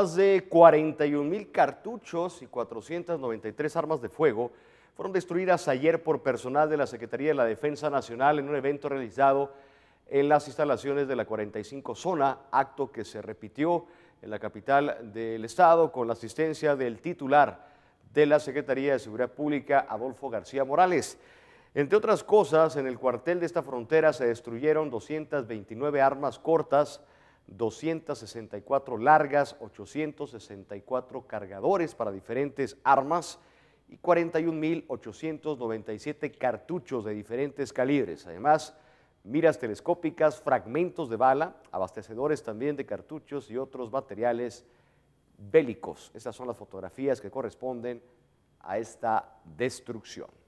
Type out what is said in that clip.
Más de 41 mil cartuchos y 493 armas de fuego fueron destruidas ayer por personal de la Secretaría de la Defensa Nacional en un evento realizado en las instalaciones de la 45 zona, acto que se repitió en la capital del estado con la asistencia del titular de la Secretaría de Seguridad Pública, Adolfo García Morales. Entre otras cosas, en el cuartel de esta frontera se destruyeron 229 armas cortas, 264 largas, 864 cargadores para diferentes armas y 41.897 cartuchos de diferentes calibres. Además, miras telescópicas, fragmentos de bala, abastecedores también de cartuchos y otros materiales bélicos. Estas son las fotografías que corresponden a esta destrucción.